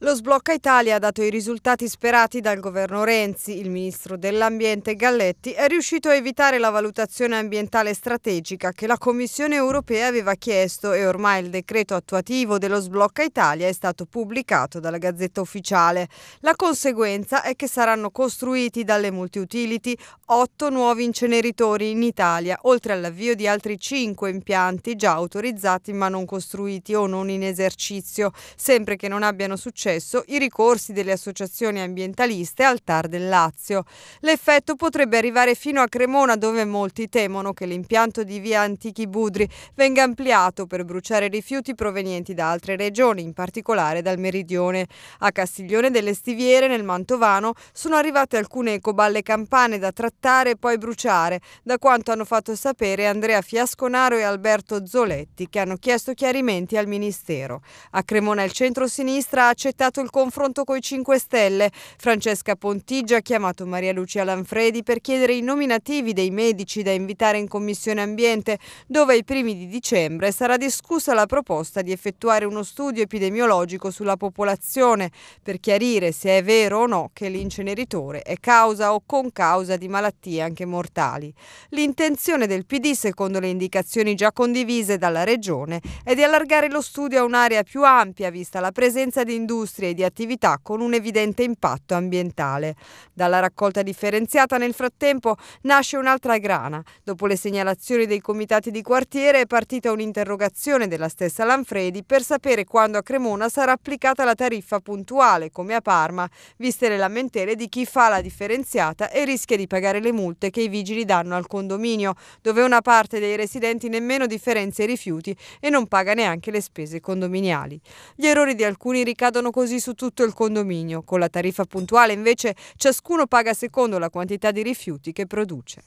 Lo sblocca Italia ha dato i risultati sperati dal governo Renzi. Il ministro dell'Ambiente Galletti è riuscito a evitare la valutazione ambientale strategica che la Commissione europea aveva chiesto e ormai il decreto attuativo dello sblocca Italia è stato pubblicato dalla Gazzetta Ufficiale. La conseguenza è che saranno costruiti dalle multiutility otto nuovi inceneritori in Italia, oltre all'avvio di altri cinque impianti già autorizzati ma non costruiti o non in esercizio, sempre che non abbiano successo successo i ricorsi delle associazioni ambientaliste al TAR del Lazio. L'effetto potrebbe arrivare fino a Cremona dove molti temono che l'impianto di via Antichi Budri venga ampliato per bruciare rifiuti provenienti da altre regioni, in particolare dal meridione. A Castiglione delle Stiviere, nel Mantovano, sono arrivate alcune ecoballe campane da trattare e poi bruciare, da quanto hanno fatto sapere Andrea Fiasconaro e Alberto Zoletti, che hanno chiesto chiarimenti al Ministero. A Cremona il centro-sinistra ha accettato aspettato il confronto con i 5 Stelle. Francesca Pontigia ha chiamato Maria Lucia Lanfredi per chiedere i nominativi dei medici da invitare in Commissione Ambiente, dove ai primi di dicembre sarà discussa la proposta di effettuare uno studio epidemiologico sulla popolazione per chiarire se è vero o no che l'inceneritore è causa o con causa di malattie anche mortali. L'intenzione del PD, secondo le indicazioni già condivise dalla Regione, è di allargare lo studio a un'area più ampia vista la presenza di industrie industrie e di attività con un evidente impatto ambientale. Dalla raccolta differenziata nel frattempo nasce un'altra grana. Dopo le segnalazioni dei comitati di quartiere è partita un'interrogazione della stessa Lanfredi per sapere quando a Cremona sarà applicata la tariffa puntuale, come a Parma, viste le lamentele di chi fa la differenziata e rischia di pagare le multe che i vigili danno al condominio, dove una parte dei residenti nemmeno differenzia i rifiuti e non paga neanche le spese condominiali. Gli errori di alcuni ricadono così su tutto il condominio. Con la tariffa puntuale invece ciascuno paga secondo la quantità di rifiuti che produce.